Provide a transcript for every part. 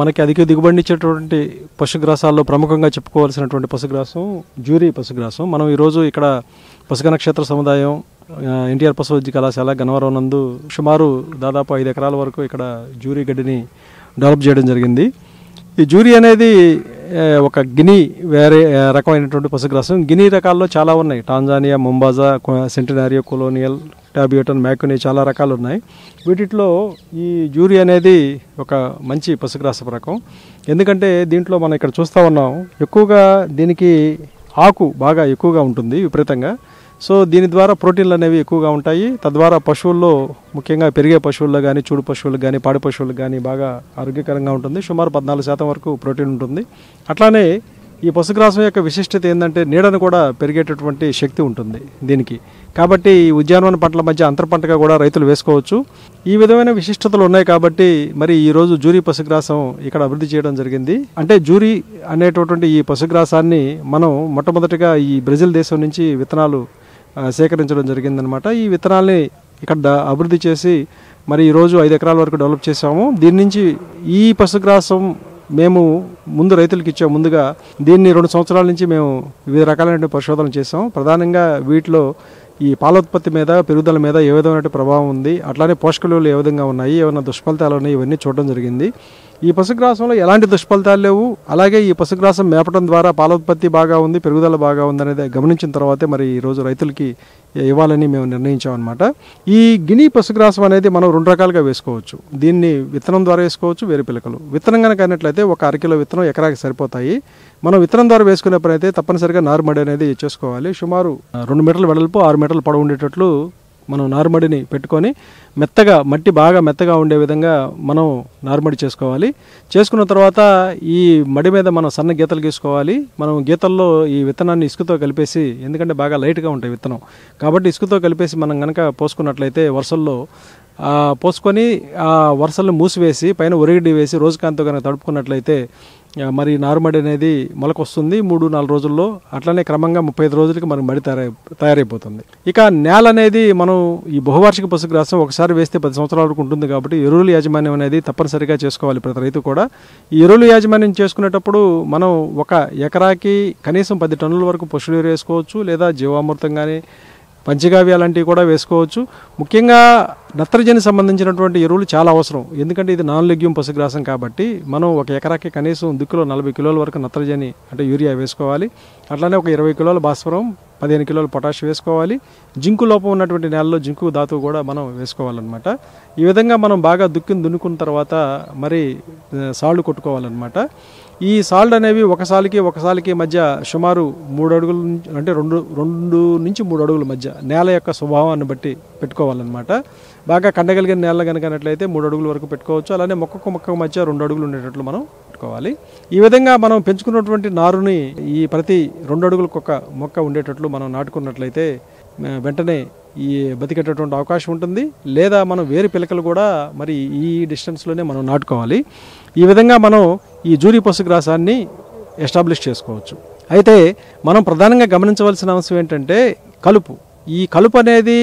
మనకి అధిక దిగుబడిని ఇచ్చేటువంటి పశుగ్రాసాల్లో ప్రముఖంగా చెప్పుకోవాల్సినటువంటి పశుగ్రాసం జూరీ పశుగ్రాసం మనం ఈరోజు ఇక్కడ పశుగణ క్షేత్ర సముదాయం ఎన్టీఆర్ పశు వైద్య కళాశాల గన్నవరం నందు సుమారు దాదాపు ఐదు ఎకరాల వరకు ఇక్కడ జ్యూరీ గడ్డిని డెవలప్ చేయడం జరిగింది ఈ జూరీ అనేది ఒక గిని వేరే రకమైనటువంటి పశుగ్రాసం గిని రకాల్లో చాలా ఉన్నాయి టాంజానియా ముంబాజా సెంటినారియో కొలోనియల్ టాబియోటన్ మ్యాకుని చాలా రకాలు ఉన్నాయి వీటిలో ఈ జూరి అనేది ఒక మంచి పశుగ్రాసపు రకం ఎందుకంటే దీంట్లో మనం ఇక్కడ చూస్తూ ఉన్నాం ఎక్కువగా దీనికి ఆకు బాగా ఎక్కువగా ఉంటుంది విపరీతంగా సో దీని ద్వారా ప్రోటీన్లు అనేవి ఎక్కువగా ఉంటాయి తద్వారా పశువుల్లో ముఖ్యంగా పెరిగే పశువుల్లో కానీ చూడు పశువులు కానీ పాడి పశువులు కానీ బాగా ఆరోగ్యకరంగా ఉంటుంది సుమారు పద్నాలుగు శాతం వరకు ప్రోటీన్ ఉంటుంది అట్లానే ఈ పశుగ్రాసం యొక్క విశిష్టత ఏంటంటే నీడను కూడా పెరిగేటటువంటి శక్తి ఉంటుంది దీనికి కాబట్టి ఈ ఉద్యానవన పంటల మధ్య అంతర పంటగా కూడా రైతులు వేసుకోవచ్చు ఈ విధమైన విశిష్టతలు ఉన్నాయి కాబట్టి మరి ఈరోజు జూరీ పశుగ్రాసం ఇక్కడ అభివృద్ధి చేయడం జరిగింది అంటే జూరీ అనేటటువంటి ఈ పశుగ్రాసాన్ని మనం మొట్టమొదటిగా ఈ బ్రెజిల్ దేశం నుంచి విత్తనాలు సేకరించడం జరిగిందనమాట ఈ విత్తనాల్ని ఇక్కడ అభివృద్ధి చేసి మరి ఈరోజు ఐదు ఎకరాల వరకు డెవలప్ చేసాము దీని నుంచి ఈ పశుగ్రాసం మేము ముందు రైతులకు ఇచ్చాము ముందుగా దీన్ని రెండు సంవత్సరాల నుంచి మేము వివిధ రకాలైన పరిశోధనలు చేసాము ప్రధానంగా వీటిలో ఈ పాల ఉత్పత్తి మీద పెరుగుదల మీద ఏ విధమైన ప్రభావం ఉంది అట్లానే పోషక విలువలు ఏ విధంగా ఉన్నాయి ఏమైనా దుష్ఫలితాలు ఉన్నాయి ఇవన్నీ చూడడం జరిగింది ఈ పశుగ్రాసంలో ఎలాంటి దుష్ఫలితాలు లేవు అలాగే ఈ పశుగ్రాసం మేపడం ద్వారా పాల ఉత్పత్తి బాగా ఉంది పెరుగుదల బాగా ఉందనేది గమనించిన తర్వాతే మరి ఈరోజు రైతులకి ఇవ్వాలని మేము నిర్ణయించామన్నమాట ఈ గిని పశుగ్రాసం అనేది మనం రెండు రకాలుగా వేసుకోవచ్చు దీన్ని విత్తనం ద్వారా వేసుకోవచ్చు వేరు పిలకలు విత్తనం కనుక అయినట్లయితే ఒక అరకిలో విత్తనం ఎకరాకి సరిపోతాయి మనం విత్తనం ద్వారా వేసుకునే పని అయితే తప్పనిసరిగా నారుమడి అనేది చేసుకోవాలి సుమారు రెండు మీటర్లు వెడల్పు ఆరు మీటర్ల పొడవు ఉండేటట్లు మనం నారుమడిని పెట్టుకొని మెత్తగా మట్టి బాగా మెత్తగా ఉండే విధంగా మనం నారుమడి చేసుకోవాలి చేసుకున్న తర్వాత ఈ మడి మీద మనం సన్న గీతలు గీసుకోవాలి మనం గీతల్లో ఈ విత్తనాన్ని ఇసుకతో కలిపేసి ఎందుకంటే బాగా లైట్గా ఉంటాయి విత్తనం కాబట్టి ఇసుకతో కలిపేసి మనం కనుక పోసుకున్నట్లయితే వరుసల్లో పోసుకొని ఆ వరుసలను మూసివేసి పైన ఒరిగిడ్డి వేసి రోజుకాంతో కనుక తడుపుకున్నట్లయితే మరి నారుమడి అనేది మొలకొస్తుంది మూడు నాలుగు రోజుల్లో అట్లనే క్రమంగా ముప్పై ఐదు రోజులకి మనకు మడి తయారై తయారైపోతుంది ఇక నేల అనేది మనం ఈ బహువార్షిక పశుగ్రాసం ఒకసారి వేస్తే పది సంవత్సరాల వరకు ఉంటుంది కాబట్టి ఎరువులు యాజమాన్యం అనేది తప్పనిసరిగా చేసుకోవాలి ప్రతి రైతు కూడా ఈ ఎరువులు యాజమాన్యం చేసుకునేటప్పుడు మనం ఒక ఎకరాకి కనీసం పది టన్నుల వరకు పశువులు వేసుకోవచ్చు లేదా జీవామృతం కానీ పంచగావ్య అలాంటివి కూడా వేసుకోవచ్చు ముఖ్యంగా నత్రజని సంబంధించినటువంటి ఎరువులు చాలా అవసరం ఎందుకంటే ఇది నాన్ లెగ్యూమ్ పశుగ్రాసం కాబట్టి మనం ఒక ఎకరాకి కనీసం దిక్కులో నలభై కిలోల వరకు నత్రజని అంటే యూరియా వేసుకోవాలి అట్లానే ఒక ఇరవై కిలోల భాస్వరం పదిహేను కిలోల పొటాష్ వేసుకోవాలి జింకు లోపం ఉన్నటువంటి నేలలో జింకు ధాతువు కూడా మనం వేసుకోవాలన్నమాట ఈ విధంగా మనం బాగా దుక్కిని దున్నుకున్న తర్వాత మరి సాళ్ళు కొట్టుకోవాలన్నమాట ఈ సాల్ట్ అనేవి ఒకసారికి ఒకసారికి మధ్య సుమారు మూడు అడుగుల నుంచి అంటే రెండు రెండు నుంచి మూడు అడుగుల మధ్య నేల యొక్క స్వభావాన్ని బట్టి పెట్టుకోవాలన్నమాట బాగా కండగలిగిన నేల కనుకనట్లయితే మూడు అడుగుల వరకు పెట్టుకోవచ్చు అలానే మొక్కకు మొక్క మధ్య రెండు అడుగులు ఉండేటట్లు మనం పెట్టుకోవాలి ఈ విధంగా మనం పెంచుకున్నటువంటి నారుని ఈ ప్రతి రెండు అడుగులకొక మొక్క ఉండేటట్లు మనం నాటుకున్నట్లయితే వెంటనే ఈ బతికేటటువంటి అవకాశం ఉంటుంది లేదా మనం వేరు పిలకలు కూడా మరి ఈ డిస్టెన్స్లోనే మనం నాటుకోవాలి ఈ విధంగా మనం ఈ జూరీ పశుగ్రాసాన్ని ఎస్టాబ్లిష్ చేసుకోవచ్చు అయితే మనం ప్రధానంగా గమనించవలసిన అంశం ఏంటంటే కలుపు ఈ కలుపు అనేది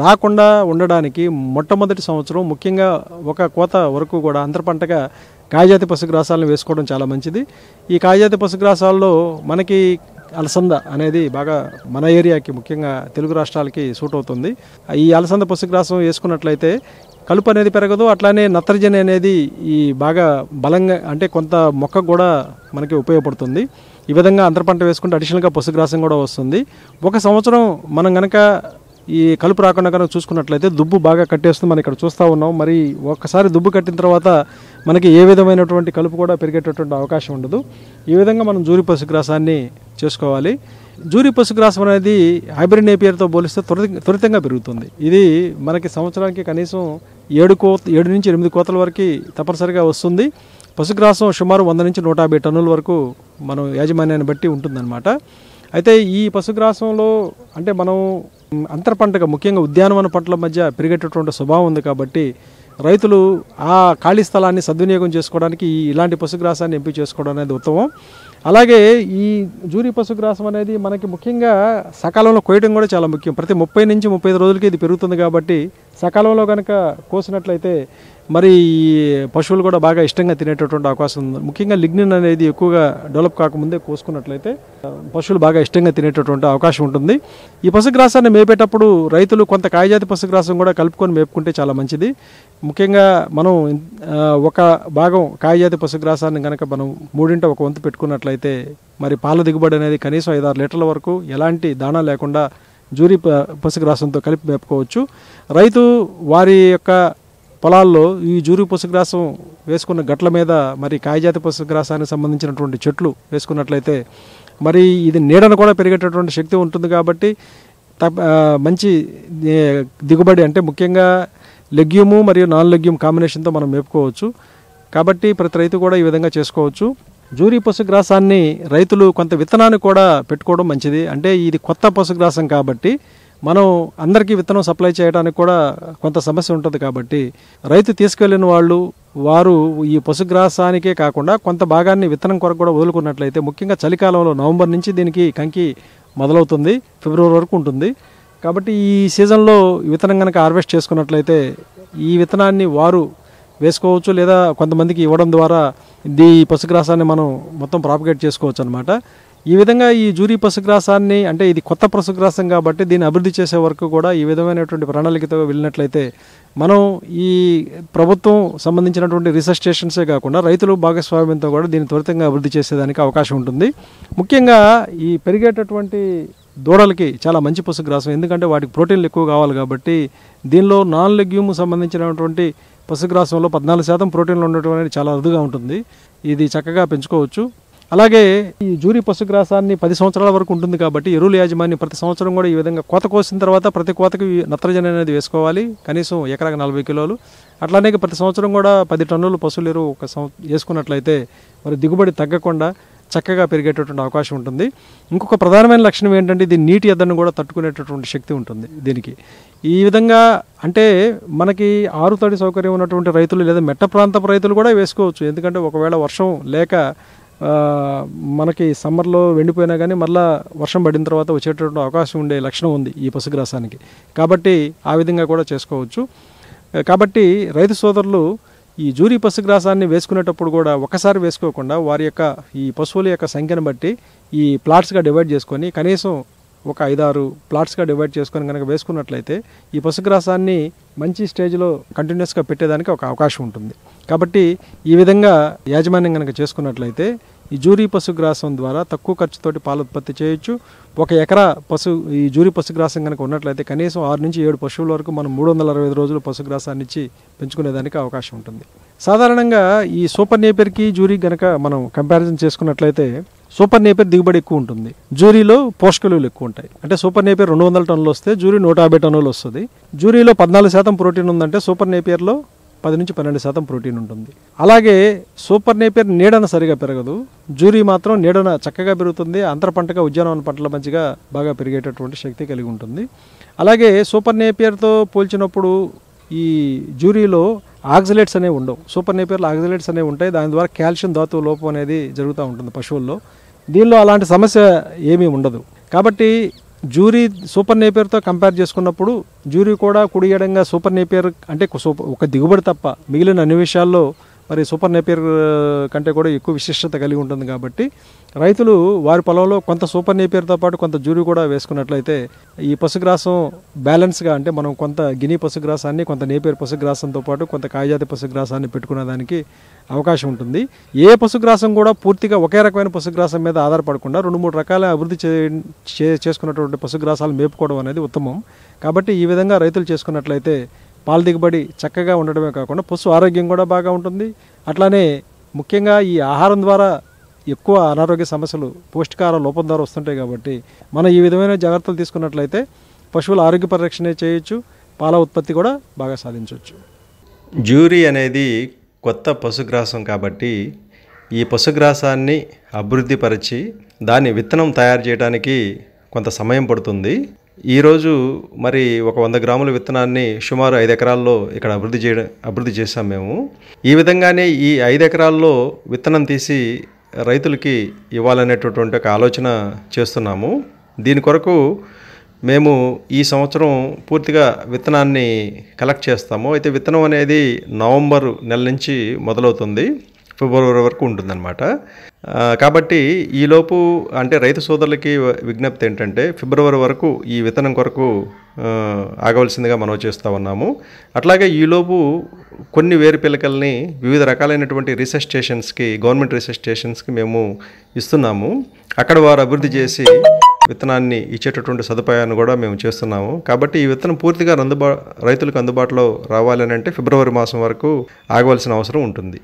రాకుండా ఉండడానికి మొట్టమొదటి సంవత్సరం ముఖ్యంగా ఒక కోత వరకు కూడా అంతర పంటగా కాయజాతి పశుగ్రాసాలను వేసుకోవడం చాలా మంచిది ఈ కాయజాతి పశుగ్రాసాల్లో మనకి అలసంద అనేది బాగా మన ఏరియాకి ముఖ్యంగా తెలుగు రాష్ట్రాలకి సూట్ అవుతుంది ఈ అలసంద పశుగ్రాసం వేసుకున్నట్లయితే కలుపు అనేది పెరగదు అట్లానే నత్రజని అనేది ఈ బాగా బలంగా అంటే కొంత మొక్క కూడా మనకి ఉపయోగపడుతుంది ఈ విధంగా అంతర పంట వేసుకుంటే అడిషనల్గా పశుగ్రాసం కూడా వస్తుంది ఒక సంవత్సరం మనం కనుక ఈ కలుపు రాకుండా కనుక చూసుకున్నట్లయితే దుబ్బు బాగా కట్టేస్తుంది మనం ఇక్కడ చూస్తూ ఉన్నాం మరి ఒక్కసారి దుబ్బు కట్టిన తర్వాత మనకి ఏ విధమైనటువంటి కలుపు కూడా పెరిగేటటువంటి అవకాశం ఉండదు ఈ విధంగా మనం జూరి పశుగ్రాసాన్ని చేసుకోవాలి జూరి పశుగ్రాసం అనేది హైబ్రిడ్ నేపియర్తో పోలిస్తే త్వరితంగా పెరుగుతుంది ఇది మనకి సంవత్సరానికి కనీసం ఏడు కోత ఏడు నుంచి ఎనిమిది కోతల వరకు తప్పనిసరిగా వస్తుంది పశుగ్రాసం సుమారు వంద నుంచి నూట యాభై టన్నుల వరకు మనం యాజమాన్యాన్ని బట్టి ఉంటుందన్నమాట అయితే ఈ పశుగ్రాసంలో అంటే మనం అంతర పంటగా ముఖ్యంగా ఉద్యానవన పంటల మధ్య పెరిగేటటువంటి స్వభావం ఉంది కాబట్టి రైతులు ఆ ఖాళీ స్థలాన్ని సద్వినియోగం చేసుకోవడానికి ఇలాంటి పశుగ్రాసాన్ని ఎంపిక చేసుకోవడం అనేది ఉత్తమం అలాగే ఈ జూరి పశుగ్రాసం అనేది మనకి ముఖ్యంగా సకాలంలో కోయడం కూడా చాలా ముఖ్యం ప్రతి ముప్పై నుంచి ముప్పై రోజులకి ఇది పెరుగుతుంది కాబట్టి సకాలంలో కనుక కోసినట్లయితే మరి ఈ పశువులు కూడా బాగా ఇష్టంగా తినేటటువంటి అవకాశం ఉంది ముఖ్యంగా లిగ్నిన్ అనేది ఎక్కువగా డెవలప్ కాకముందే కోసుకున్నట్లయితే పశువులు బాగా ఇష్టంగా తినేటటువంటి అవకాశం ఉంటుంది ఈ పశుగ్రాసాన్ని మేపేటప్పుడు రైతులు కొంత కాయజాతి పశుగ్రాసం కూడా కలుపుకొని మేపుకుంటే చాలా మంచిది ముఖ్యంగా మనం ఒక భాగం కాయజాతి పశుగ్రాసాన్ని కనుక మనం మూడింట ఒక వంతు పెట్టుకున్నట్లయితే మరి పాల దిగుబడి అనేది కనీసం ఐదారు లీటర్ల వరకు ఎలాంటి దాణా లేకుండా జూరీ పసుక రాసంతో కలిపి మేపుకోవచ్చు రైతు వారి యొక్క పొలాల్లో ఈ జూరి పసుగ్రాసం వేసుకున్న గట్ల మీద మరి కాయజాతి పసుగ్రాసానికి సంబంధించినటువంటి చెట్లు వేసుకున్నట్లయితే మరి ఇది నీడను కూడా పెరిగేటటువంటి శక్తి ఉంటుంది కాబట్టి మంచి దిగుబడి అంటే ముఖ్యంగా లెగ్యూము మరియు నాన్ లెగ్యూమ్ కాంబినేషన్తో మనం మేపుకోవచ్చు కాబట్టి ప్రతి రైతు కూడా ఈ విధంగా చేసుకోవచ్చు జూరి పశుగ్రాసాన్ని రైతులు కొంత విత్తనాన్ని కూడా పెట్టుకోవడం మంచిది అంటే ఇది కొత్త పశుగ్రాసం కాబట్టి మనం అందరికీ విత్తనం సప్లై చేయడానికి కూడా కొంత సమస్య ఉంటుంది కాబట్టి రైతు తీసుకెళ్లిన వాళ్ళు వారు ఈ పశుగ్రాసానికే కాకుండా కొంత భాగాన్ని విత్తనం కొరకు కూడా వదులుకున్నట్లయితే ముఖ్యంగా చలికాలంలో నవంబర్ నుంచి దీనికి కంకి మొదలవుతుంది ఫిబ్రవరి వరకు ఉంటుంది కాబట్టి ఈ సీజన్లో విత్తనం కనుక హార్వెస్ట్ చేసుకున్నట్లయితే ఈ విత్తనాన్ని వారు వేసుకోవచ్చు లేదా కొంతమందికి ఇవ్వడం ద్వారా ఇది పసుగ్రాసాన్ని మనం మొత్తం ప్రాపగేట్ చేసుకోవచ్చు అనమాట ఈ విధంగా ఈ జూరీ పసుగ్రాసాన్ని అంటే ఇది కొత్త పసుగ్రాసం కాబట్టి దీన్ని అభివృద్ధి చేసే వరకు కూడా ఈ విధమైనటువంటి ప్రణాళికతో వెళ్ళినట్లయితే మనం ఈ ప్రభుత్వం సంబంధించినటువంటి రీసెర్చ్ స్టేషన్సే కాకుండా రైతులు భాగస్వామ్యంతో కూడా దీన్ని త్వరితంగా అభివృద్ధి చేసేదానికి అవకాశం ఉంటుంది ముఖ్యంగా ఈ పెరిగేటటువంటి దూడలకి చాలా మంచి పసుగ్రాసం ఎందుకంటే వాటికి ప్రోటీన్లు ఎక్కువ కావాలి కాబట్టి దీనిలో నాన్ లెగ్యూమ్ సంబంధించినటువంటి పశుగ్రాసంలో పద్నాలుగు శాతం ప్రోటీన్లు ఉండటం అనేది చాలా అరుదుగా ఉంటుంది ఇది చక్కగా పెంచుకోవచ్చు అలాగే ఈ జూరి పశుగ్రాసాన్ని పది సంవత్సరాల వరకు ఉంటుంది కాబట్టి ఎరువుల యాజమాన్యం ప్రతి సంవత్సరం కూడా ఈ విధంగా కోత కోసిన తర్వాత ప్రతి కోతకు నత్రజని అనేది వేసుకోవాలి కనీసం ఎకరాకు నలభై కిలోలు అట్లానే ప్రతి సంవత్సరం కూడా పది టన్నులు పశువులు ఎరువు ఒక సంవ వేసుకున్నట్లయితే మరి దిగుబడి తగ్గకుండా చక్కగా పెరిగేటటువంటి అవకాశం ఉంటుంది ఇంకొక ప్రధానమైన లక్షణం ఏంటంటే ఇది నీటి ఎద్దను కూడా తట్టుకునేటటువంటి శక్తి ఉంటుంది దీనికి ఈ విధంగా అంటే మనకి ఆరు తడి సౌకర్యం ఉన్నటువంటి రైతులు లేదా మెట్ట ప్రాంతపు రైతులు కూడా వేసుకోవచ్చు ఎందుకంటే ఒకవేళ వర్షం లేక మనకి సమ్మర్లో వెండిపోయినా కానీ మళ్ళా వర్షం పడిన తర్వాత వచ్చేటటువంటి అవకాశం ఉండే లక్షణం ఉంది ఈ పసుగ్రాసానికి కాబట్టి ఆ విధంగా కూడా చేసుకోవచ్చు కాబట్టి రైతు సోదరులు ఈ జూరి పశుగ్రాసాన్ని వేసుకునేటప్పుడు కూడా ఒకసారి వేసుకోకుండా వారి యొక్క ఈ పశువుల యొక్క సంఖ్యను బట్టి ఈ ప్లాట్స్గా డివైడ్ చేసుకొని కనీసం ఒక ఐదారు ప్లాట్స్గా డివైడ్ చేసుకొని కనుక వేసుకున్నట్లయితే ఈ పసుగ్రాసాన్ని మంచి స్టేజ్లో కంటిన్యూస్గా పెట్టేదానికి ఒక అవకాశం ఉంటుంది కాబట్టి ఈ విధంగా యాజమాన్యం కనుక చేసుకున్నట్లయితే ఈ జూరీ పశుగ్రాసం ద్వారా తక్కువ ఖర్చుతోటి పాల ఉత్పత్తి చేయొచ్చు ఒక ఎకరా పశు ఈ జూరీ పశుగ్రాసం కనుక ఉన్నట్లయితే కనీసం ఆరు నుంచి ఏడు పశువుల వరకు మనం మూడు వందల అరవై ఐదు రోజులు పశుగ్రాసాన్ని ఇచ్చి పెంచుకునేదానికి అవకాశం ఉంటుంది సాధారణంగా ఈ సూపర్ నేపర్కి జూరీ కనుక మనం కంపారిజన్ చేసుకున్నట్లయితే సూపర్ నేపేర్ దిగుబడి ఎక్కువ ఉంటుంది జూరీలో పోషక విలువలు ఎక్కువ ఉంటాయి అంటే సూపర్ నేపేర్ రెండు వందల టన్నులు వస్తే జూరీ నూట యాభై టన్నులు వస్తుంది జూరీలో పద్నాలుగు శాతం ప్రోటీన్ ఉందంటే సూపర్ నేపియర్లో పది నుంచి పన్నెండు శాతం ప్రోటీన్ ఉంటుంది అలాగే సూపర్ నేపియర్ నీడన సరిగా పెరగదు జూరీ మాత్రం నీడన చక్కగా పెరుగుతుంది అంతర పంటగా ఉద్యానవన పంటల మంచిగా బాగా పెరిగేటటువంటి శక్తి కలిగి ఉంటుంది అలాగే సూపర్ నేపియర్తో పోల్చినప్పుడు ఈ జూరీలో ఆక్సిలేట్స్ అనేవి ఉండవు సూపర్ నేపియర్లో ఆక్సిలేట్స్ అనేవి ఉంటాయి దాని ద్వారా కాల్షియం ధాతువు లోపం అనేది జరుగుతూ ఉంటుంది పశువుల్లో దీనిలో అలాంటి సమస్య ఏమీ ఉండదు కాబట్టి జూరీ సూపర్ నేపియర్తో కంపేర్ చేసుకున్నప్పుడు జూరీ కూడా కుడి ఎడంగా సూపర్ నేపియర్ అంటే ఒక దిగుబడి తప్ప మిగిలిన అన్ని విషయాల్లో మరి సూపర్ నేపియర్ కంటే కూడా ఎక్కువ విశిష్టత కలిగి ఉంటుంది కాబట్టి రైతులు వారి పొలంలో కొంత సూపర్ నేపేరుతో పాటు కొంత జూరి కూడా వేసుకున్నట్లయితే ఈ పశుగ్రాసం బ్యాలెన్స్గా అంటే మనం కొంత గిని పశుగ్రాసాన్ని కొంత నేపేరు పశుగ్రాసంతో పాటు కొంత కాయజాతి పశుగ్రాసాన్ని పెట్టుకునే దానికి అవకాశం ఉంటుంది ఏ పశుగ్రాసం కూడా పూర్తిగా ఒకే రకమైన పశుగ్రాసం మీద ఆధారపడకుండా రెండు మూడు రకాల అభివృద్ధి చేసుకున్నటువంటి పశుగ్రాసాలు మేపుకోవడం అనేది ఉత్తమం కాబట్టి ఈ విధంగా రైతులు చేసుకున్నట్లయితే పాల దిగుబడి చక్కగా ఉండడమే కాకుండా పశు ఆరోగ్యం కూడా బాగా ఉంటుంది అట్లానే ముఖ్యంగా ఈ ఆహారం ద్వారా ఎక్కువ అనారోగ్య సమస్యలు పోష్టికార లోపం ద్వారా వస్తుంటాయి కాబట్టి మనం ఈ విధమైన జాగ్రత్తలు తీసుకున్నట్లయితే పశువుల ఆరోగ్య పరిరక్షణ చేయొచ్చు పాల ఉత్పత్తి కూడా బాగా సాధించవచ్చు జ్యూరీ అనేది కొత్త పశుగ్రాసం కాబట్టి ఈ పశుగ్రాసాన్ని అభివృద్ధిపరిచి దాని విత్తనం తయారు చేయడానికి కొంత సమయం పడుతుంది ఈరోజు మరి ఒక వంద గ్రాముల విత్తనాన్ని సుమారు ఐదు ఎకరాల్లో ఇక్కడ అభివృద్ధి చేయడం అభివృద్ధి చేశాం మేము ఈ విధంగానే ఈ ఐదు ఎకరాల్లో విత్తనం తీసి రైతులకి ఇవ్వాలనేటటువంటి ఒక ఆలోచన చేస్తున్నాము దీని కొరకు మేము ఈ సంవత్సరం పూర్తిగా విత్తనాన్ని కలెక్ట్ చేస్తాము అయితే విత్తనం అనేది నవంబర్ నెల నుంచి మొదలవుతుంది ఫిబ్రవరి వరకు ఉంటుందన్నమాట కాబట్టి ఈలోపు అంటే రైతు సోదరులకి విజ్ఞప్తి ఏంటంటే ఫిబ్రవరి వరకు ఈ విత్తనం కొరకు ఆగవలసిందిగా మనం చేస్తూ ఉన్నాము అట్లాగే ఈలోపు కొన్ని వేరు పిల్లకల్ని వివిధ రకాలైనటువంటి రీసెర్చ్ స్టేషన్స్కి గవర్నమెంట్ రీసెర్చ్ స్టేషన్స్కి మేము ఇస్తున్నాము అక్కడ వారు అభివృద్ధి చేసి విత్తనాన్ని ఇచ్చేటటువంటి సదుపాయాన్ని కూడా మేము చేస్తున్నాము కాబట్టి ఈ విత్తనం పూర్తిగా అందుబా రైతులకు అందుబాటులో రావాలని అంటే ఫిబ్రవరి మాసం వరకు ఆగవలసిన అవసరం ఉంటుంది